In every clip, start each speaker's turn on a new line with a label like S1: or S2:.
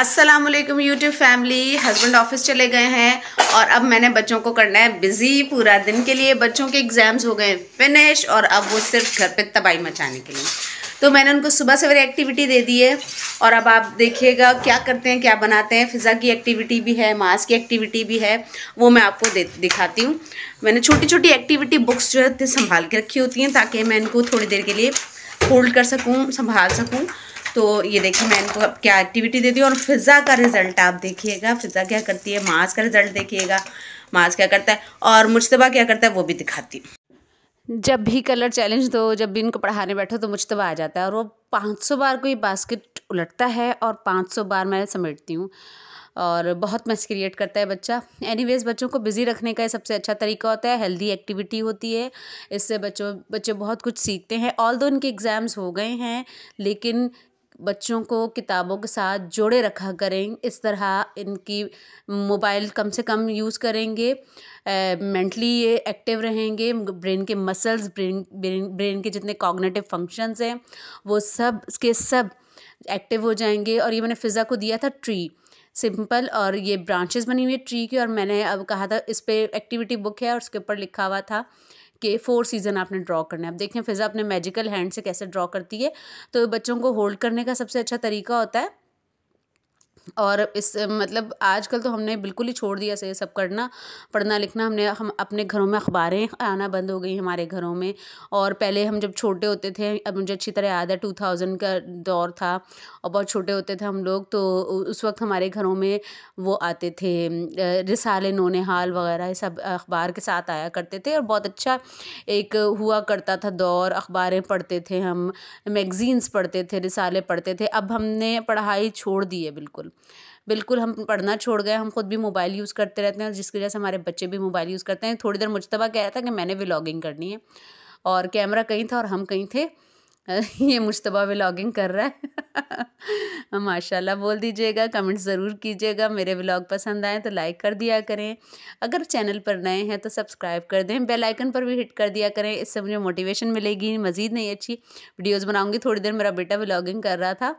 S1: अस्सलाम वालेकुम YouTube family husband office चले गए हैं और अब मैंने बच्चों को करना है बिज़ी पूरा दिन के लिए बच्चों के एग्ज़ाम्स हो गए फिनिश और अब वो सिर्फ घर पे तबाही मचाने के लिए तो मैंने उनको सुबह सवेरे एक्टिविटी दे दी है और अब आप देखिएगा क्या करते हैं क्या बनाते हैं फ़िज़ा की एक्टिविटी भी है मास की एक्टिविटी भी है वो मैं आपको दिखाती हूँ मैंने छोटी छोटी एक्टिविटी बुक्स जो है संभाल के रखी होती हैं ताकि मैं इनको थोड़ी देर के लिए होल्ड कर सकूँ संभाल सकूँ तो ये देखिए मैं इनको अब क्या एक्टिविटी देती हूँ और फिज़ा का रिज़ल्ट आप देखिएगा फिज़ा क्या करती है माज का रिज़ल्ट देखिएगा माज क्या करता है और मुशतबा क्या करता है वो भी दिखाती हूँ जब भी कलर चैलेंज दो जब भी इनको पढ़ाने बैठो तो मुशतबा आ जाता है और वो पाँच सौ बार कोई बास्केट उलटता है और पाँच सौ बार मैं समेटती हूँ और बहुत मैच क्रिएट करता है बच्चा एनीवेज बच्चों को बिज़ी रखने का सबसे अच्छा तरीका होता है हेल्दी एक्टिविटी होती है इससे बच्चों बच्चे बहुत कुछ सीखते हैं ऑल दो इनके एग्ज़ाम्स हो गए हैं लेकिन बच्चों को किताबों के साथ जोड़े रखा करें इस तरह इनकी मोबाइल कम से कम यूज़ करेंगे मेंटली ये एक्टिव रहेंगे ब्रेन के मसल्स ब्रेन ब्रेन ब्रेन के जितने कॉग्नेटिव फंक्शंस हैं वो सब इसके सब एक्टिव हो जाएंगे और ये मैंने फिज़ा को दिया था ट्री सिंपल और ये ब्रांचेस बनी हुई है ट्री की और मैंने अब कहा था इस पर एक्टिविटी बुक है और उसके ऊपर लिखा हुआ था के फोर सीज़न आपने ड्रॉ करने अब देखें फिज़ा अपने मैजिकल हैंड से कैसे ड्रॉ करती है तो बच्चों को होल्ड करने का सबसे अच्छा तरीका होता है और इस मतलब आजकल तो हमने बिल्कुल ही छोड़ दिया ये सब करना पढ़ना लिखना हमने हम अपने घरों में अखबारें आना बंद हो गई हमारे घरों में और पहले हम जब छोटे होते थे अब मुझे अच्छी तरह याद है टू थाउजेंड का दौर था और बहुत छोटे होते थे हम लोग तो उस वक्त हमारे घरों में वो आते थे रिसाले नोने हाल वगैरह ये सब अखबार के साथ आया करते थे और बहुत अच्छा एक हुआ करता था दौर अखबारें पढ़ते थे हम मैगज़ीन्स पढ़ते थे रिसाले पढ़ते थे अब हमने पढ़ाई छोड़ दी है बिल्कुल बिल्कुल हम पढ़ना छोड़ गए हम खुद भी मोबाइल यूज़ करते रहते हैं जिसकी वजह से हमारे बच्चे भी मोबाइल यूज़ करते हैं थोड़ी देर मुशतबा कह रहा था कि मैंने व्लॉगिंग करनी है और कैमरा कहीं था और हम कहीं थे ये मुशतबा व्लॉगिंग कर रहा है माशाल्लाह बोल दीजिएगा कमेंट ज़रूर कीजिएगा मेरे व्लॉग पसंद आए तो लाइक कर दिया करें अगर चैनल पर नए हैं तो सब्सक्राइब कर दें बेल आइकन पर भी हिट कर दिया करें इससे मुझे मोटिवेशन मिलेगी मज़ीद नहीं अच्छी वीडियोस बनाऊंगी थोड़ी देर मेरा बेटा व्लॉगिंग कर रहा था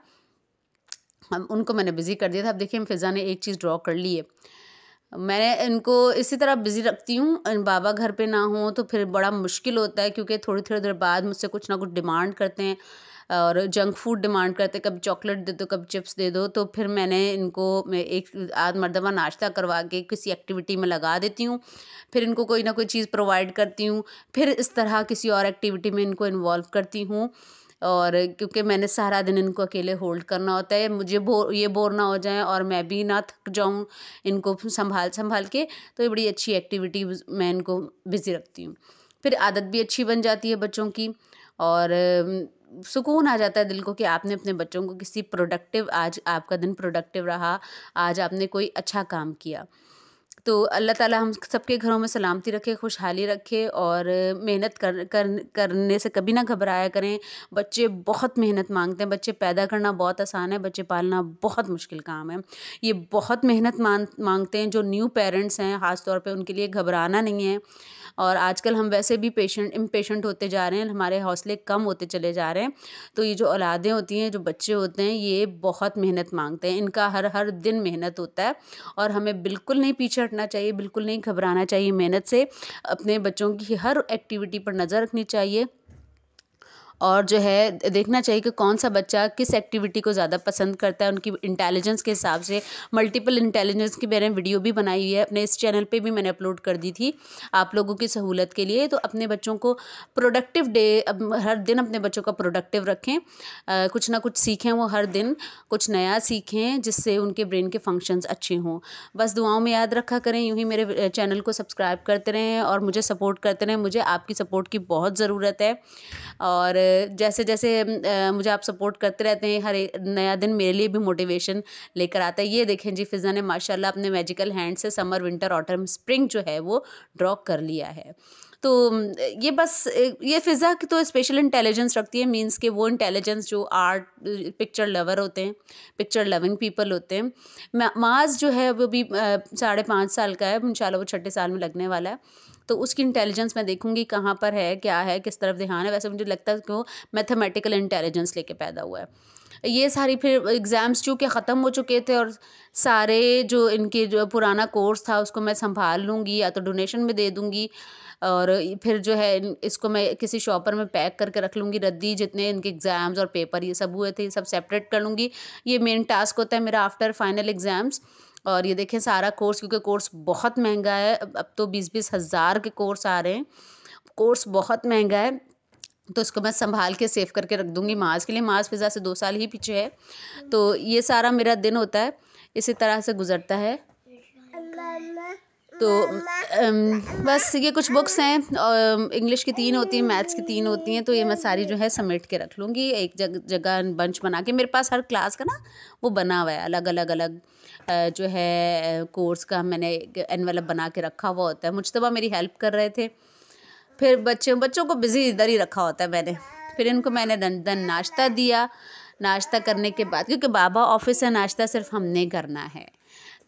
S1: हम उनको मैंने बिज़ी कर दिया था अब देखिए फिज़ा ने एक चीज़ ड्रॉ कर ली है मैं इनको इसी तरह बिज़ी रखती हूँ बाबा घर पे ना हो तो फिर बड़ा मुश्किल होता है क्योंकि थोड़ी थोड़ी देर बाद मुझसे कुछ ना कुछ डिमांड करते हैं और जंक फूड डिमांड करते हैं कभी चॉकलेट दे दो कभी चिप्स दे दो तो फिर मैंने इनको मैं एक आध मरतबा नाश्ता करवा के किसी एक्टिविटी में लगा देती हूँ फिर इनको कोई ना कोई चीज़ प्रोवाइड करती हूँ फिर इस तरह किसी और एक्टिविटी में इनको इन्वॉल्व करती हूँ और क्योंकि मैंने सारा दिन इनको अकेले होल्ड करना होता है मुझे बोर ये बोर ना हो जाए और मैं भी ना थक जाऊँ इनको संभाल संभाल के तो ये बड़ी अच्छी एक्टिविटी मैं इनको बिज़ी रखती हूँ फिर आदत भी अच्छी बन जाती है बच्चों की और सुकून आ जाता है दिल को कि आपने अपने बच्चों को किसी प्रोडक्टिव आज आपका दिन प्रोडक्टिव रहा आज आपने कोई अच्छा काम किया तो अल्लाह ताला हम सबके घरों में सलामती रखे खुशहाली रखे और मेहनत कर, कर करने से कभी ना घबराया करें बच्चे बहुत मेहनत मांगते हैं बच्चे पैदा करना बहुत आसान है बच्चे पालना बहुत मुश्किल काम है ये बहुत मेहनत मान मांगते हैं जो न्यू पेरेंट्स हैं ख़ास तौर उनके लिए घबराना नहीं है और आजकल हम वैसे भी पेशेंट इम्पेशेंट होते जा रहे हैं हमारे हौसले कम होते चले जा रहे हैं तो ये जो औलादें होती हैं जो बच्चे होते हैं ये बहुत मेहनत मांगते हैं इनका हर हर दिन मेहनत होता है और हमें बिल्कुल नहीं पीछे हटना चाहिए बिल्कुल नहीं घबराना चाहिए मेहनत से अपने बच्चों की हर एक्टिविटी पर नज़र रखनी चाहिए और जो है देखना चाहिए कि कौन सा बच्चा किस एक्टिविटी को ज़्यादा पसंद करता है उनकी इंटेलिजेंस के हिसाब से मल्टीपल इंटेलिजेंस की मैंने वीडियो भी बनाई हुई है अपने इस चैनल पर भी मैंने अपलोड कर दी थी आप लोगों की सहूलत के लिए तो अपने बच्चों को प्रोडक्टिव डे हर दिन अपने बच्चों का प्रोडक्टिव रखें आ, कुछ ना कुछ सीखें वो हर दिन कुछ नया सीखें जिससे उनके ब्रेन के फंक्शंस अच्छे हों बस दुआओं में याद रखा करें यूँ ही मेरे चैनल को सब्सक्राइब करते रहें और मुझे सपोर्ट करते रहें मुझे आपकी सपोर्ट की बहुत ज़रूरत है और जैसे जैसे मुझे आप सपोर्ट करते रहते हैं हर एक नया दिन मेरे लिए भी मोटिवेशन लेकर आता है ये देखें जी फिज़ा ने माशाल्लाह अपने मैजिकल हैंड से समर विंटर ऑटम स्प्रिंग जो है वो ड्रॉ कर लिया है तो ये बस ये फ़िज़ा की तो स्पेशल इंटेलिजेंस रखती है मींस के वो इंटेलिजेंस जो आर्ट पिक्चर लवर होते हैं पिक्चर लविंग पीपल होते हैं माज जो है वो भी साढ़े पाँच साल का है इंशाल्लाह वो छठे साल में लगने वाला है तो उसकी इंटेलिजेंस मैं देखूंगी कहाँ पर है क्या है किस तरफ ध्यान है वैसे मुझे लगता है कि वो मैथमेटिकल इंटेलिजेंस लेके पैदा हुआ है ये सारी फिर एग्ज़ाम्स चूँकि ख़त्म हो चुके थे और सारे जो इनके जो पुराना कोर्स था उसको मैं संभाल लूँगी या तो डोनेशन में दे दूँगी और फिर जो है इसको मैं किसी शॉपर में पैक करके रख लूँगी रद्दी जितने इनके एग्ज़ाम्स और पेपर ये सब हुए थे ये सब सेपरेट कर लूँगी ये मेन टास्क होता है मेरा आफ्टर फाइनल एग्ज़ाम्स और ये देखें सारा कोर्स क्योंकि कोर्स बहुत महंगा है अब तो बीस बीस हज़ार के कोर्स आ रहे हैं कोर्स बहुत महंगा है तो इसको मैं संभाल के सेव करके रख दूँगी मार्च के लिए मार्च फिज़ा से दो साल ही पीछे है तो ये सारा मेरा दिन होता है इसी तरह से गुजरता है तो बस ये कुछ बुक्स हैं और इंग्लिश की तीन होती हैं मैथ्स की तीन होती हैं तो ये मैं सारी जो है समेट के रख लूँगी एक जग जगह बंच बना के मेरे पास हर क्लास का ना वो बना हुआ है अलग अलग अलग जो है कोर्स का मैंने एनवेलप बना के रखा हुआ होता है मुशतबा मेरी हेल्प कर रहे थे फिर बच्चे बच्चों को बिज़ी इधर ही रखा होता है मैंने फिर इनको मैंने दन दन नाश्ता दिया नाश्ता करने के बाद क्योंकि बाबा ऑफिस है नाश्ता सिर्फ हमने करना है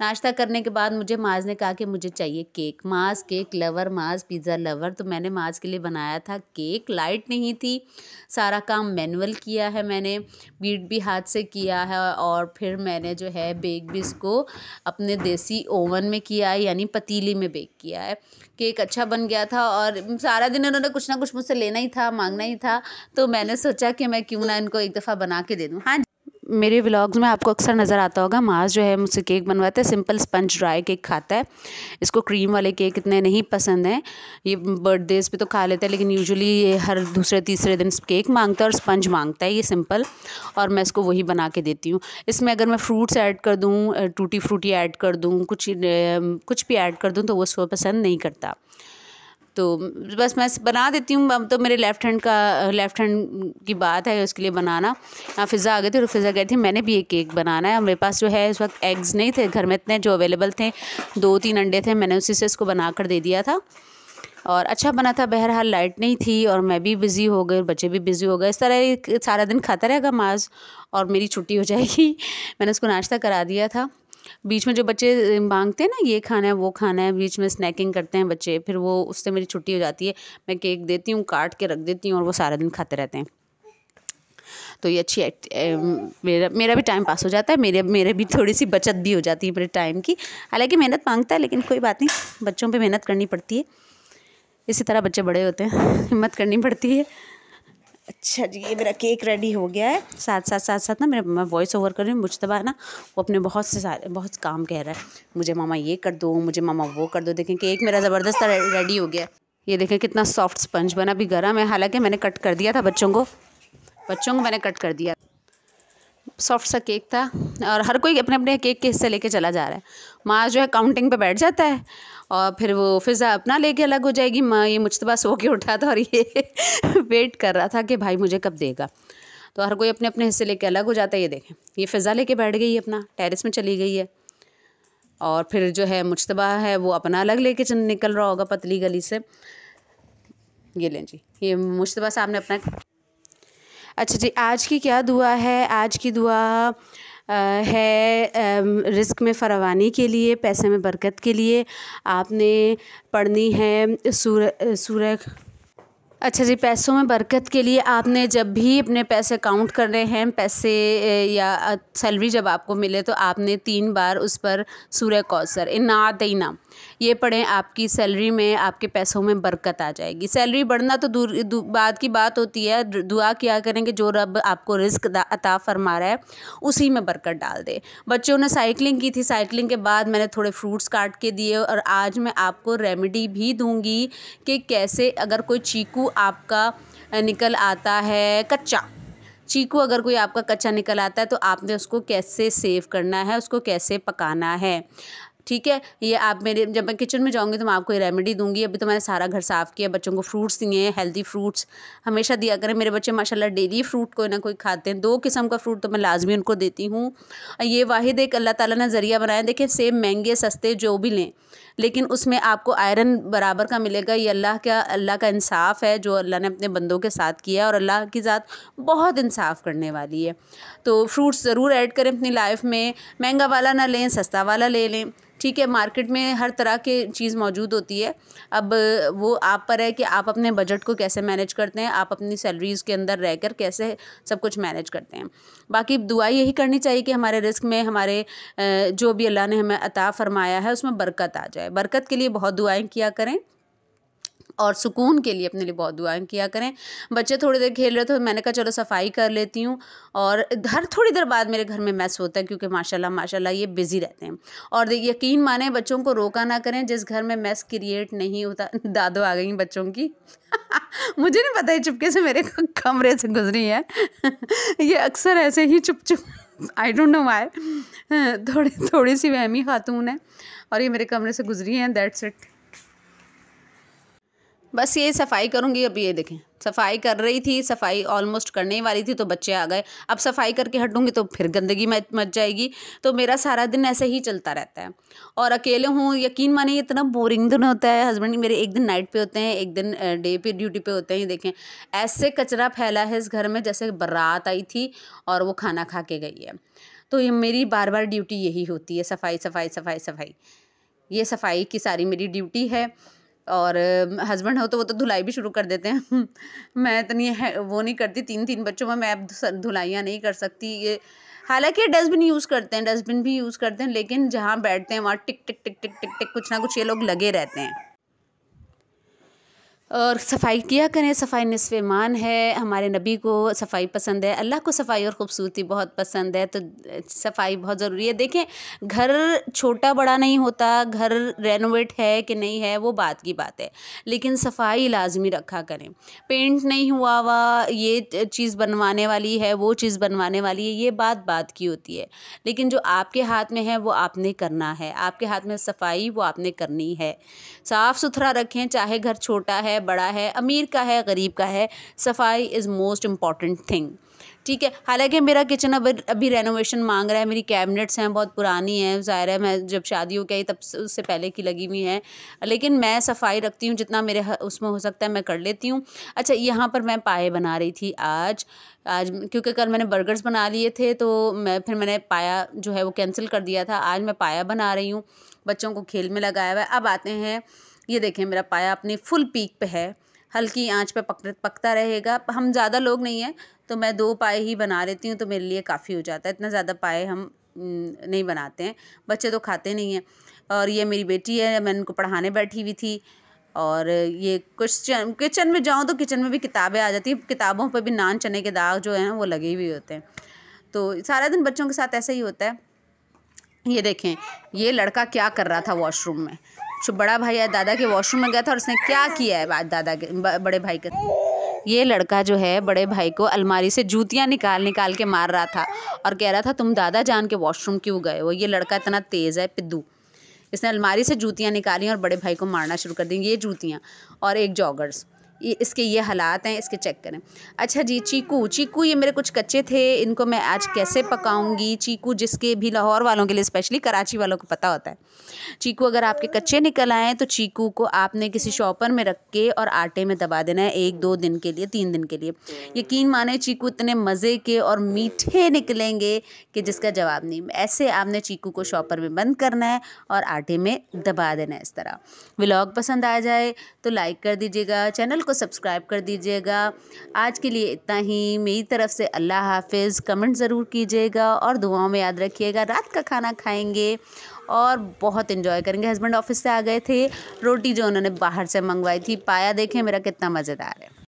S1: नाश्ता करने के बाद मुझे माज ने कहा कि मुझे चाहिए cake Maaz cake lover Maaz pizza lover तो मैंने माज के लिए बनाया था केक लाइट नहीं थी सारा काम मैनुअल किया है मैंने बीट भी हाथ से किया है और फिर मैंने जो है बेक भी इसको अपने देसी ओवन में किया है यानी पतीली में बेक किया है केक अच्छा बन गया था और सारा दिन इन्होंने कुछ ना कुछ मुझसे लेना ही था मांगना ही था तो मैंने सोचा कि मैं क्यों ना इनको एक दफ़ा बना के दे दूँ हाँ मेरे व्लॉग्स में आपको अक्सर नज़र आता होगा मास जो है मुझसे केक बनवाते हैं सिंपल स्पंज ड्राई केक खाता है इसको क्रीम वाले केक इतने नहीं पसंद हैं ये बर्थडेज़ पे तो खा लेते हैं लेकिन यूजुअली ये हर दूसरे तीसरे दिन केक मांगता है और स्पंज मांगता है ये सिंपल और मैं इसको वही बना के देती हूँ इसमें अगर मैं फ्रूट्स ऐड कर दूँ टूटी फ्रूटी ऐड कर दूँ कुछ कुछ भी ऐड कर दूँ तो वो उसको पसंद नहीं करता तो बस मैं बना देती हूँ अब तो मेरे लेफ़्ट हैंड का लेफ़्ट हैंड की बात है उसके लिए बनाना हाँ, फिज़ा आ गई थी और फिज़ा गई थी मैंने भी एक केक बनाना है मेरे पास जो है इस वक्त एग्स नहीं थे घर में इतने जो अवेलेबल थे दो तीन अंडे थे मैंने उसी से इसको बना कर दे दिया था और अच्छा बना था बहरहाल लाइट नहीं थी और मैं भी बिज़ी हो गई और बच्चे भी बिज़ी हो गए इस तरह सारा दिन खाता रहेगा माज और मेरी छुट्टी हो जाएगी मैंने उसको नाश्ता करा दिया था बीच में जो बच्चे मांगते हैं ना ये खाना है वो खाना है बीच में स्नैकिंग करते हैं बच्चे फिर वो उससे मेरी छुट्टी हो जाती है मैं केक देती हूँ काट के रख देती हूँ और वो सारा दिन खाते रहते हैं तो ये अच्छी एक्ट मेरा मेरा भी टाइम पास हो जाता है मेरे मेरे भी थोड़ी सी बचत भी हो जाती है मेरे टाइम की हालांकि मेहनत मांगता है लेकिन कोई बात नहीं बच्चों पे मेहनत करनी पड़ती है इसी तरह बच्चे बड़े होते हैं हिम्मत करनी पड़ती है अच्छा जी ये मेरा केक रेडी हो गया है साथ साथ साथ साथ ना मेरा मैं वॉइस ओवर कर रही हूँ मुशतबा ना वो अपने बहुत से सारे बहुत काम कह रहा है मुझे मामा ये कर दो मुझे मामा वो कर दो देखें केक मेरा ज़बरदस्त रेडी हो गया ये देखें कितना सॉफ्ट स्पंज बना अभी गर्म है हालांकि मैंने कट कर दिया था बच्चों को बच्चों को मैंने कट कर दिया सॉफ्ट सा केक था और हर कोई अपने अपने केक के हिस्से लेके चला जा रहा है माँ जो है काउंटिंग पे बैठ जाता है और फिर वो फिज़ा अपना लेके अलग हो जाएगी माँ ये मुशतबा सो के उठा था और ये वेट कर रहा था कि भाई मुझे कब देगा तो हर कोई अपने अपने हिस्से लेके अलग हो जाता है ये देखें ये फ़िज़ा लेके बैठ गई अपना टेरिस में चली गई है और फिर जो है मुशतबा है वो अपना अलग लेके निकल रहा होगा पतली गली से ये लें जी ये मुशतबा साहब ने अपना अच्छा जी आज की क्या दुआ है आज की दुआ है रिस्क में फरवानी के लिए पैसे में बरकत के लिए आपने पढ़नी है सूर सूरह अच्छा जी पैसों में बरकत के लिए आपने जब भी अपने पैसे काउंट कर रहे हैं पैसे या सैलरी जब आपको मिले तो आपने तीन बार उस पर सूर्य कौसर इना दईना ये पढ़ें आपकी सैलरी में आपके पैसों में बरकत आ जाएगी सैलरी बढ़ना तो दूर दु, बाद की बात होती है दुआ किया करें कि जो रब आपको रिस्क अता फरमा रहा है उसी में बरकत डाल दे बच्चों ने साइकिलिंग की थी साइकिलिंग के बाद मैंने थोड़े फ्रूट्स काट के दिए और आज मैं आपको रेमेडी भी दूँगी कि कैसे अगर कोई चीकू आपका निकल आता है कच्चा चीकू अगर कोई आपका कच्चा निकल आता है तो आपने उसको कैसे सेव करना है उसको कैसे पकाना है ठीक है ये आप मेरे जब मैं किचन में जाऊँगी तो मैं आपको ये रेमेडी दूंगी अभी तो मैंने सारा घर साफ़ किया बच्चों को फ्रूट्स दिए हैं हेल्दी फ्रूट्स हमेशा दिया करें मेरे बच्चे माशाल्लाह डेली फ्रूट कोई ना कोई खाते हैं दो किस्म का फ्रूट तो मैं लाजमी उनको देती हूँ ये वाहिद एक अल्लाह ताला ने ज़रिया बनाया देखें सेम महंगे सस्ते जो भी लें लेकिन उसमें आपको आयरन बराबर का मिलेगा ये अल्लाह का अल्लाह का इंसाफ है जो अल्लाह ने अपने बंदों के साथ किया और अल्लाह की ज़ात बहुत इंसाफ करने वाली है तो फ्रूट्स ज़रूर ऐड करें अपनी लाइफ में महंगा वाला ना लें सस्ता वाला ले लें ठीक है मार्केट में हर तरह के चीज़ मौजूद होती है अब वो आप पर है कि आप अपने बजट को कैसे मैनेज करते हैं आप अपनी सैलरीज़ के अंदर रह कर कैसे सब कुछ मैनेज करते हैं बाकी दुआ यही करनी चाहिए कि हमारे रिस्क में हमारे जो भी अल्लाह ने हमें अता फरमाया है उसमें बरकत आ जाए बरकत के लिए बहुत दुआएँ किया करें और सुकून के लिए अपने लिए बहुत दुआएं किया करें बच्चे थोड़ी देर खेल रहे थे मैंने कहा चलो सफाई कर लेती हूँ और हर थोड़ी देर बाद मेरे घर में मैस होता है क्योंकि माशाल्लाह माशाल्लाह ये बिज़ी रहते हैं और यकीन माने बच्चों को रोका ना करें जिस घर में मैस क्रिएट नहीं होता दादो आ गई बच्चों की मुझे नहीं पता है चुपके से मेरे कमरे से गुजरी है ये अक्सर ऐसे ही चुप चुप आई डोंट नो वाई थोड़ी थोड़ी सी वहमी खातून है और ये मेरे कमरे से गुजरी हैं दैट्स इट बस ये सफाई करूँगी अब ये देखें सफाई कर रही थी सफाई ऑलमोस्ट करने वाली थी तो बच्चे आ गए अब सफाई करके हटूँगी तो फिर गंदगी मच जाएगी तो मेरा सारा दिन ऐसे ही चलता रहता है और अकेले हूँ यकीन माने इतना बोरिंग दिन होता है हस्बैंड मेरे एक दिन नाइट पे होते हैं एक दिन डे पे ड्यूटी पे होते हैं ये देखें ऐसे कचरा फैला है इस घर में जैसे बारात आई थी और वो खाना खा के गई है तो ये मेरी बार बार ड्यूटी यही होती है सफाई सफाई सफाई सफाई ये सफाई की सारी मेरी ड्यूटी है और हस्बैंड हो तो वो तो धुलाई भी शुरू कर देते हैं मैं इतनी है वो नहीं करती तीन तीन बच्चों में मैं अब धुलाइयाँ नहीं कर सकती ये हालांकि डस्टबिन यूज़ करते हैं डस्टबिन भी यूज़ करते हैं लेकिन जहाँ बैठते हैं वहाँ टिक टिक टिक टिक टिक टिक कुछ ना कुछ ये लोग लगे रहते हैं और सफाई किया करें सफाई नसफ़ मान है हमारे नबी को सफाई पसंद है अल्लाह को सफाई और ख़ूबसूरती बहुत पसंद है तो सफाई बहुत ज़रूरी है देखें घर छोटा बड़ा नहीं होता घर रेनोवेट है कि नहीं है वो बात की बात है लेकिन सफाई लाजमी रखा करें पेंट नहीं हुआ हुआ ये चीज़ बनवाने वाली है वो चीज़ बनवाने वाली है ये बात बात की होती है लेकिन जो आपके हाथ में है वो आपने करना है आपके हाथ में सफाई वो आपने करनी है साफ़ सुथरा रखें चाहे घर छोटा है बड़ा है अमीर का है गरीब का है सफाई इज़ मोस्ट इम्पॉर्टेंट थिंग ठीक है हालांकि मेरा किचन अब अभी रेनोवेशन मांग रहा है मेरी कैबिनेट्स हैं बहुत पुरानी हैं ज़ाहिर है मैं जब शादी हो गया तब उससे पहले की लगी हुई हैं लेकिन मैं सफाई रखती हूँ जितना मेरे उसमें हो सकता है मैं कर लेती हूँ अच्छा यहाँ पर मैं पाए बना रही थी आज आज क्योंकि कल मैंने बर्गर्स बना लिए थे तो मैं फिर मैंने पाया जो है वो कैंसिल कर दिया था आज मैं पाया बना रही हूँ बच्चों को खेल में लगाया हुआ है अब आते हैं ये देखें मेरा पाया अपनी फुल पीक पे है हल्की आंच पे पक पकता रहेगा हम ज़्यादा लोग नहीं हैं तो मैं दो पाए ही बना लेती हूँ तो मेरे लिए काफ़ी हो जाता है इतना ज़्यादा पाए हम नहीं बनाते हैं बच्चे तो खाते नहीं हैं और ये मेरी बेटी है मैं उनको पढ़ाने बैठी हुई थी और ये क्वेश्चन किचन में जाऊँ तो किचन में भी किताबें आ जाती हैं किताबों पर भी नान चने के दाग जो हैं वो लगे हुए होते हैं तो सारा दिन बच्चों के साथ ऐसा ही होता है ये देखें ये लड़का क्या कर रहा था वॉशरूम में जो बड़ा भाई है दादा के वॉशरूम में गया था और उसने क्या किया है दादा के बड़े भाई के ये लड़का जो है बड़े भाई को अलमारी से जूतियाँ निकाल निकाल के मार रहा था और कह रहा था तुम दादा जान के वॉशरूम क्यों गए हो ये लड़का इतना तेज़ है पिद्दू इसने अलमारी से जूतियाँ निकाली और बड़े भाई को मारना शुरू कर दी ये जूतियाँ और एक जॉगर्स इसके ये हालात हैं इसके चेक करें अच्छा जी चीकू चीकू ये मेरे कुछ कच्चे थे इनको मैं आज कैसे पकाऊंगी चीकू जिसके भी लाहौर वालों के लिए स्पेशली कराची वालों को पता होता है चीकू अगर आपके कच्चे निकल आएँ तो चीकू को आपने किसी शॉपर में रख के और आटे में दबा देना है एक दो दिन के लिए तीन दिन के लिए यकीन माने चीकू इतने मज़े के और मीठे निकलेंगे कि जिसका जवाब नहीं ऐसे आपने चीकू को शॉपर में बंद करना है और आटे में दबा देना है इस तरह व्लॉग पसंद आ जाए तो लाइक कर दीजिएगा चैनल को को सब्सक्राइब कर दीजिएगा आज के लिए इतना ही मेरी तरफ से अल्लाह हाफिज़ कमेंट ज़रूर कीजिएगा और दुआओं में याद रखिएगा रात का खाना खाएंगे और बहुत इन्जॉय करेंगे हस्बैंड ऑफिस से आ गए थे रोटी जो उन्होंने बाहर से मंगवाई थी पाया देखें मेरा कितना मज़ेदार है